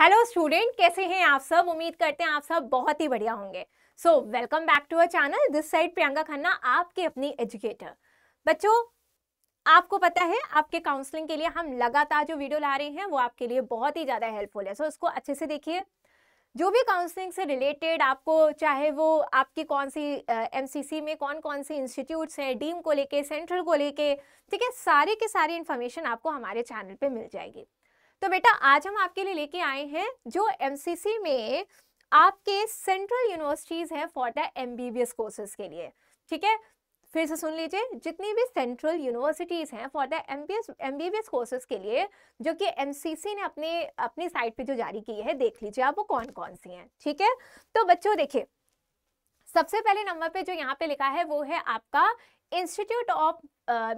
Hello student कैसे हैं आप सब उम्मीद करते हैं आप सब बहुत ही बढ़िया होंगे so welcome back to our channel this side Priyanka Khanna आपके अपनी एजुकेटर बच्चों आपको पता है आपके काउंसलिंग के लिए हम लगातार जो वीडियो ला रहे हैं वो आपके लिए बहुत ही ज़्यादा हेल्पफुल है सो so, उसको अच्छे से देखिए जो भी काउंसलिंग से रिलेटेड आपको चाहे वो आपकी कौन सी एम uh, में कौन कौन से इंस्टीट्यूट्स हैं डीम को लेके सेंट्रल को लेके ठीक है सारे के सारे इन्फॉर्मेशन आपको हमारे चैनल पे मिल जाएगी तो बेटा आज हम आपके लिए लेके आए हैं जो एमसीसी में आपके सेंट्रल यूनिवर्सिटीज हैं फॉर द एमबीबीएस कोर्सेज के लिए ठीक है फिर से सुन लीजिए जितनी भी सेंट्रल यूनिवर्सिटीज़ हैं for the MBS MBBS courses के लिए जो कि एमसीसी ने अपने अपनी साइट पे जो जारी की है देख लीजिए आप वो कौन कौन सी हैं ठीक है तो बच्चों देखिए सबसे पहले नंबर पे जो यहाँ पे लिखा है वो है आपका इंस्टीट्यूट ऑफ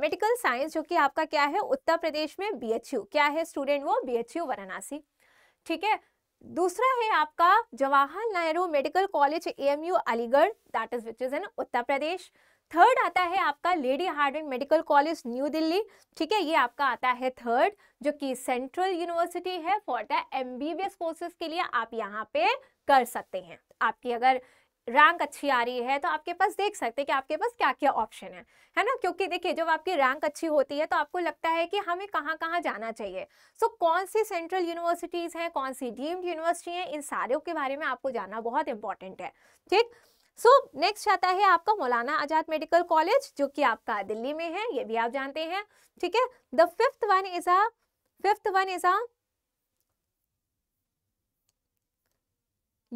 मेडिकल साइंस जो कि आपका क्या है उत्तर प्रदेश में बीएचयू क्या है स्टूडेंट वो बीएचयू वाराणसी ठीक है दूसरा है आपका Jawahar Nehru medical college AMU Aligarh that is which is in Uttar Pradesh third आता है आपका lady Hardinge medical college new Delhi ठीक है ये आपका आता है थर्ड जो कि सेंट्रल यूनिवर्सिटी है फॉर द एमबीबीएस कोर्सेज के लिए आप यहाँ पे कर सकते हैं आपकी अगर रैंक अच्छी आ रही है तो आपके पास देख सकते हैं कि आपके पास क्या क्या ऑप्शन है है ना क्योंकि देखिए जब आपकी रैंक अच्छी होती है तो आपको लगता है कि हमें कहाँ कहाँ जाना चाहिए सो so, कौन सी सेंट्रल यूनिवर्सिटीज़ हैं कौन सी डीम्ड यूनिवर्सिटी हैं इन सारे के बारे में आपको जानना बहुत इंपॉर्टेंट है ठीक सो नेक्स्ट आता है आपका मौलाना आजाद मेडिकल कॉलेज जो कि आपका दिल्ली में है ये भी आप जानते हैं ठीक है the fifth one is a fifth one is a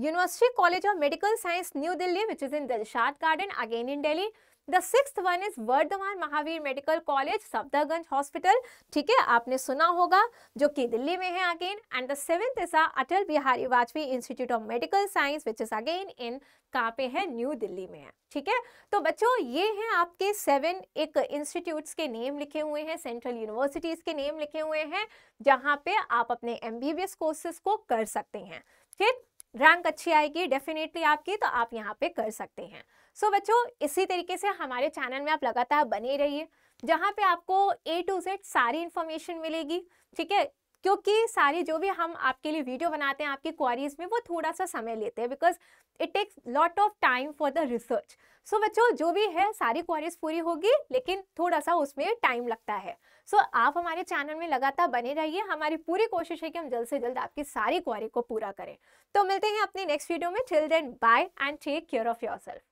University College of Medical Science, New Delhi, which is in Dilshad Garden, again in Delhi. The sixth one is Vardhman Mahavir Medical College, Safdarjung Hospital. ठीक है आपने सुना होगा जो कि दिल्ली में है again the seventh is a Atal Bihari Vajpayee Institute of Medical Science, which is again in कहाँ पे है न्यू दिल्ली में है ठीक है तो बच्चों ये हैं आपके सेवन एक इंस्टीट्यूट्स के नेम लिखे हुए हैं सेंट्रल यूनिवर्सिटीज़ के नेम लिखे हुए हैं जहाँ पे आप अपने M B B S courses को कर सकते हैं ठीक रैंक अच्छी आएगी डेफिनेटली आपकी तो आप यहाँ पे कर सकते हैं सो so, बच्चों इसी तरीके से हमारे चैनल में आप लगातार बने रहिए जहाँ पे आपको ए टू जेड सारी इन्फॉर्मेशन मिलेगी ठीक है क्योंकि सारी जो भी हम आपके लिए वीडियो बनाते हैं आपकी क्वारीज में वो थोड़ा सा समय लेते हैं because it takes lot of time for the research so बच्चों जो भी है सारी क्वारीज पूरी होगी लेकिन थोड़ा सा उसमें टाइम लगता है सो so, आप हमारे चैनल में लगातार बने रहिए हमारी पूरी कोशिश है कि हम जल्द से जल्द आपकी सारी क्वारी को पूरा करें तो मिलते हैं अपने नेक्स्ट वीडियो में children bye and take care of your self